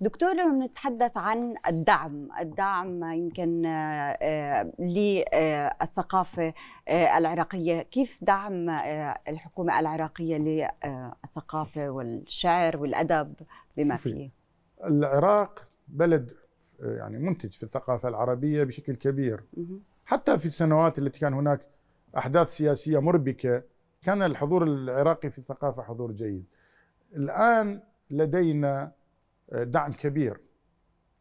دكتور لما نتحدث عن الدعم الدعم يمكن آه، آه، للثقافة آه، العراقية كيف دعم الحكومة العراقية للثقافة والشعر والأدب بما فيه العراق بلد يعني منتج في الثقافة العربية بشكل كبير حتى في السنوات التي كان هناك أحداث سياسية مربكة كان الحضور العراقي في الثقافة حضور جيد الآن لدينا دعم كبير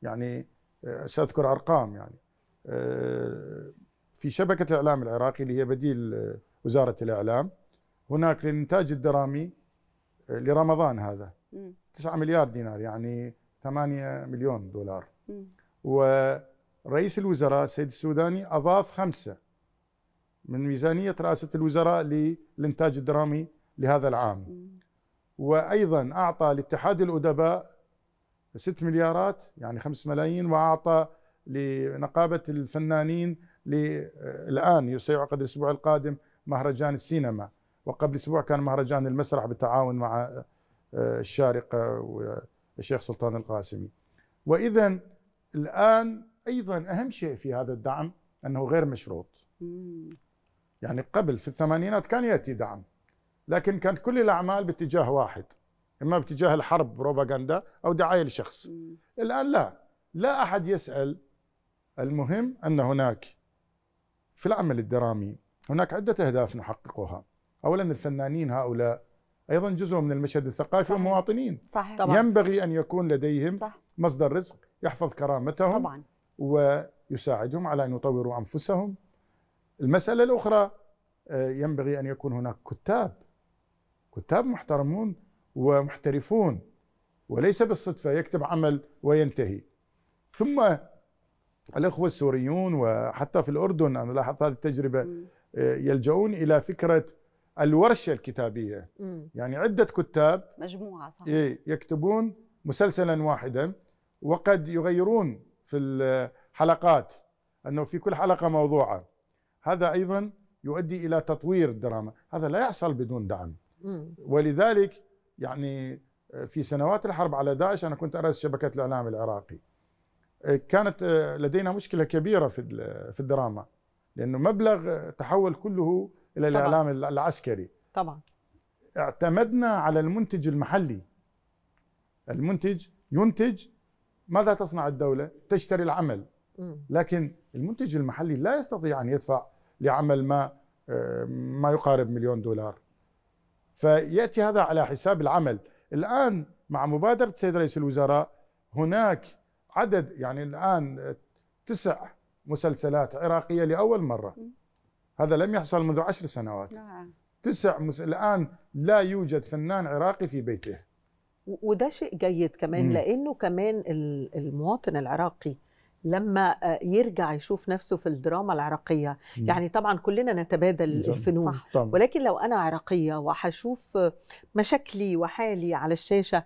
يعني آه، سأذكر أرقام يعني آه، في شبكة الإعلام العراقي اللي هي بديل وزارة الإعلام هناك للإنتاج الدرامي آه، لرمضان هذا 9 مليار دينار يعني 8 مليون دولار ورئيس الوزراء السيد السوداني أضاف خمسة من ميزانية رئاسة الوزراء للإنتاج الدرامي لهذا العام وأيضا أعطى لاتحاد الأدباء 6 مليارات يعني 5 ملايين واعطى لنقابه الفنانين الان سيعقد الاسبوع القادم مهرجان السينما وقبل اسبوع كان مهرجان المسرح بالتعاون مع آه، الشارقه والشيخ سلطان القاسمي واذا الان ايضا اهم شيء في هذا الدعم انه غير مشروط يعني قبل في الثمانينات كان ياتي دعم لكن كانت كل الاعمال باتجاه واحد اما باتجاه الحرب بروباغندا او دعايه لشخص الان لا لا احد يسال المهم ان هناك في العمل الدرامي هناك عده اهداف نحققها اولا الفنانين هؤلاء ايضا جزء من المشهد الثقافي صحيح. ومواطنين صحيح. طبعا. ينبغي ان يكون لديهم صح. مصدر رزق يحفظ كرامتهم طبعا. ويساعدهم على ان يطوروا انفسهم المساله الاخرى آه، ينبغي ان يكون هناك كتاب كتاب محترمون ومحترفون وليس بالصدفة يكتب عمل وينتهي ثم الأخوة السوريون وحتى في الأردن أنا لاحظت هذه التجربة آه، يلجؤون إلى فكرة الورشة الكتابية يعني عدة كتاب مجموعة صح. إيه، يكتبون مسلسلا واحدا وقد يغيرون في الحلقات أنه في كل حلقة موضوعة هذا أيضا يؤدي إلى تطوير الدراما هذا لا يحصل بدون دعم ولذلك يعني آه، في سنوات الحرب على داعش أنا كنت أرأس شبكة الإعلام العراقي آه، كانت آه، لدينا مشكلة كبيرة في في الدراما لأنه مبلغ تحول كله إلى طبعًا. الإعلام العسكري طبعا اعتمدنا على المنتج المحلي المنتج ينتج ماذا تصنع الدولة؟ تشتري العمل لكن المنتج المحلي لا يستطيع أن يدفع لعمل ما ما يقارب مليون دولار فياتي هذا على حساب العمل الان مع مبادره السيد رئيس الوزراء هناك عدد يعني الان تسع مسلسلات عراقيه لاول مره هذا لم يحصل منذ عشر سنوات نعم. تسع مس... الان لا يوجد فنان عراقي في بيته وده شيء جيد كمان لانه كمان المواطن العراقي لما آه، يرجع يشوف نفسه في الدراما العراقيه يعني طبعا كلنا نتبادل الفنون صح طبعا. ولكن لو انا عراقيه وحشوف مشاكلي وحالي على الشاشه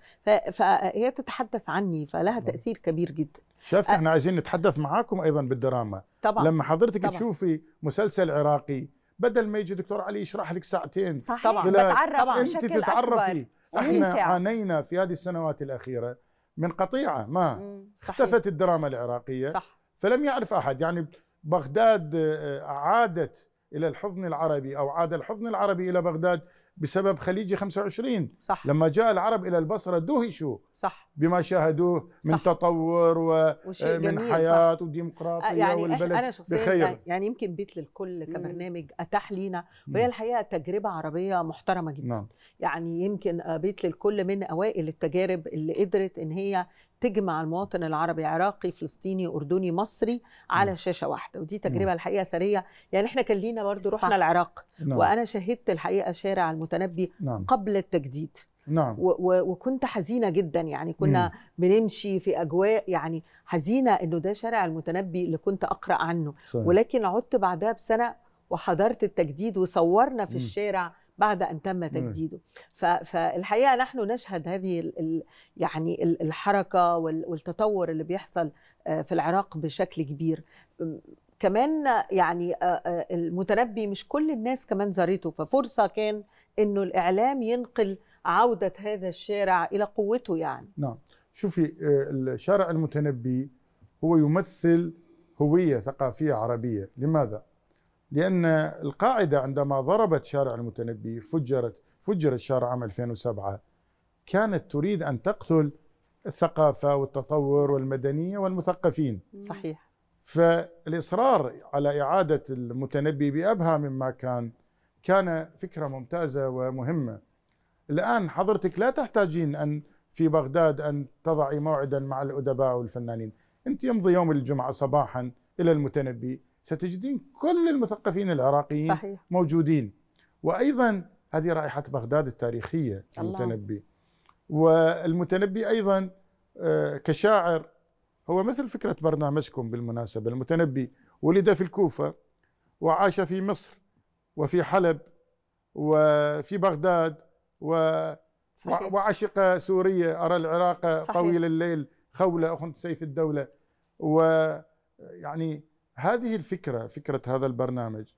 فهي تتحدث عني فلها تاثير كبير جدا شفت آه. احنا عايزين نتحدث معاكم ايضا بالدراما طبعا لما حضرتك طبعا. تشوفي مسلسل عراقي بدل ما يجي دكتور علي يشرح لك ساعتين صحيح. طبعا بتعرف طبعا انت تتعرفي احنا عانينا في هذه السنوات الاخيره من قطيعه ما اختفت الدراما العراقيه صح فلم يعرف احد يعني بغداد آه، عادت الى الحضن العربي او عاد الحضن العربي الى بغداد بسبب خليجي 25 صح لما جاء العرب الى البصره دهشوا صح بما شاهدوه من صح تطور ومن آه، حياه صح وديمقراطيه آه، يعني والبلد انا شخصيا بخير. يعني, يعني يمكن بيت للكل كبرنامج اتاح لينا وهي الحقيقه تجربه عربيه محترمه جدا نعم. يعني يمكن آه، بيت للكل من اوائل التجارب اللي قدرت ان هي تجمع المواطن العربي عراقي فلسطيني اردني مصري على شاشه واحده ودي تجربه الحقيقه ثريه يعني احنا كان لينا برضه رحنا صح. العراق نعم. وانا شهدت الحقيقه شارع المتنبي نعم. قبل التجديد نعم وكنت حزينه جدا يعني كنا مم. بنمشي في اجواء يعني حزينه انه ده شارع المتنبي اللي كنت اقرا عنه صحيح. ولكن عدت بعدها بسنه وحضرت التجديد وصورنا في مم. الشارع بعد أن تم تجديده فالحقيقة نحن نشهد هذه يعني الحركة والتطور اللي بيحصل آه، في العراق بشكل كبير كمان يعني آه، آه، المتنبي مش كل الناس كمان زارته ففرصة كان أنه الإعلام ينقل عودة هذا الشارع إلى قوته يعني نعم شوفي الشارع المتنبي هو يمثل هوية ثقافية عربية لماذا؟ لأن القاعدة عندما ضربت شارع المتنبي فجرت فجر الشارع عام 2007 كانت تريد أن تقتل الثقافة والتطور والمدنية والمثقفين صحيح فالإصرار على إعادة المتنبي بأبهى مما كان كان فكرة ممتازة ومهمة الآن حضرتك لا تحتاجين أن في بغداد أن تضعي موعدا مع الأدباء والفنانين أنت يمضي يوم الجمعة صباحا إلى المتنبي ستجدين كل المثقفين العراقيين صحيح. موجودين وايضا هذه رائحه بغداد التاريخيه المتنبي والمتنبي ايضا آه، كشاعر هو مثل فكره برنامجكم بالمناسبه المتنبي ولد في الكوفه وعاش في مصر وفي حلب وفي بغداد و صحيح. وعشق سوريا أرى العراق صحيح. طويل الليل خولة أخنت سيف الدولة ويعني هذه الفكرة فكرة هذا البرنامج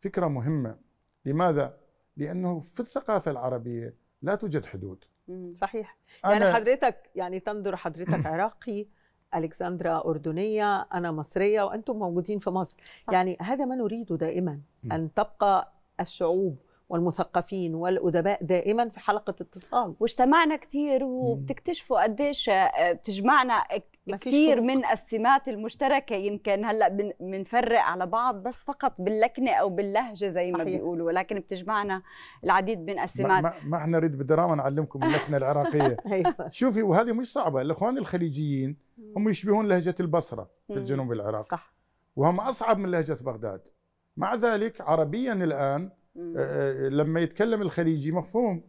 فكرة مهمة لماذا؟ لأنه في الثقافة العربية لا توجد حدود صحيح يعني حضرتك يعني تنظر حضرتك عراقي الكسندرا اردنيه انا مصريه وانتم موجودين في مصر يعني هذا ما نريده دائما ان تبقى الشعوب والمثقفين والادباء دائما في حلقه اتصال واجتمعنا كتير وبتكتشفوا قديش آه، بتجمعنا كثير من السمات المشتركه يمكن هلا بنفرق على بعض بس فقط باللكنه او باللهجه زي صحيح. ما بيقولوا ولكن بتجمعنا العديد من السمات ما, ما احنا نريد بالدراما نعلمكم اللكنه العراقيه أيوة. شوفي وهذه مش صعبه الاخوان الخليجيين هم يشبهون لهجه البصره في الجنوب العراقي صح وهم اصعب من لهجه بغداد مع ذلك عربيا الان لما يتكلم الخليجي مفهوم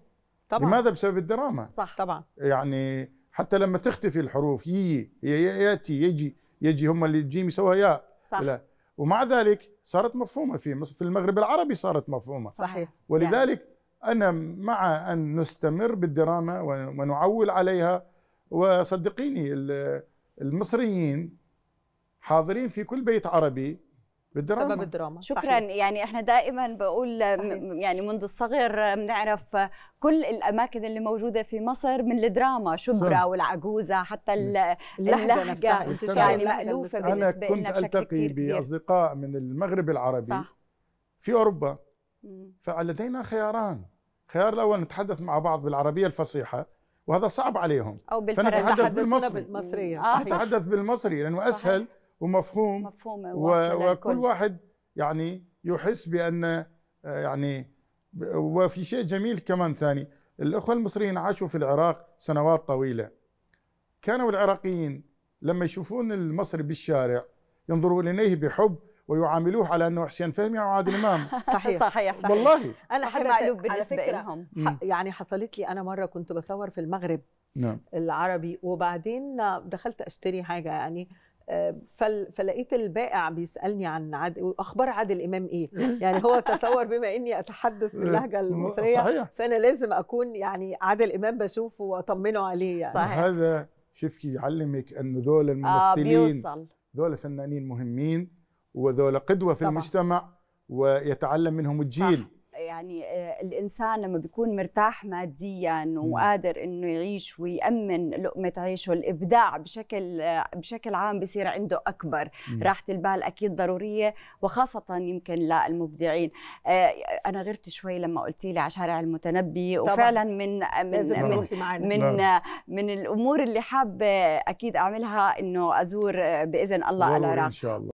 طبعا لماذا بسبب الدراما صح طبعا يعني حتى لما تختفي الحروف يي ياتي يجي يجي هم اللي الجيم يسوها ياء صح. ومع ذلك صارت مفهومه في في المغرب العربي صارت مفهومه صحيح ولذلك يعني. انا مع ان نستمر بالدراما ونعول عليها وصدقيني المصريين حاضرين في كل بيت عربي بالدراما سبب الدراما شكرا صحيح. يعني احنا دائما بقول صحيح. يعني منذ الصغر بنعرف كل الاماكن اللي موجوده في مصر من الدراما شبرا والعجوزه حتى اللهجه نفسها يعني مالوفه بالنسبه لنا انا كنت التقي باصدقاء من المغرب العربي صح. في اوروبا فلدينا خياران الخيار الاول نتحدث مع بعض بالعربيه الفصيحه وهذا صعب عليهم أو نتحدث بالمصري بالمصرية آه، نتحدث بالمصري لانه اسهل صحيح. ومفهوم مفهوم وكل واحد يعني يحس بأن آه، يعني وفي شيء جميل كمان ثاني الأخوة المصريين عاشوا في العراق سنوات طويلة كانوا العراقيين لما يشوفون المصري بالشارع ينظروا إليه بحب ويعاملوه على انه حسين فهمي او عادل امام صحيح صحيح صحيح والله انا حاجه معلوم بالنسبه لهم يعني حصلت لي انا مره كنت بصور في المغرب نعم. العربي وبعدين دخلت اشتري حاجه يعني فلقيت البائع بيسالني عن عادل اخبار عادل امام ايه يعني هو تصور بما اني اتحدث باللهجه المصريه صحيح. فانا لازم اكون يعني عادل امام بشوفه واطمنه عليه يعني صحيح. هذا شفكي يعلمك انه دول آه، الممثلين آه دول فنانين مهمين ودول قدوه في طبعا. المجتمع ويتعلم منهم الجيل صح. يعني آه، الانسان لما بيكون مرتاح ماديا وقادر انه يعيش ويامن لقمه عيشه الابداع بشكل آه، بشكل عام بصير عنده اكبر راحه البال اكيد ضروريه وخاصه يمكن للمبدعين آه، انا غرت شوي لما قلتي لي على شارع المتنبي وفعلا من من من, من, نعم. من الامور اللي حابه اكيد اعملها انه ازور باذن الله العراق ان شاء الله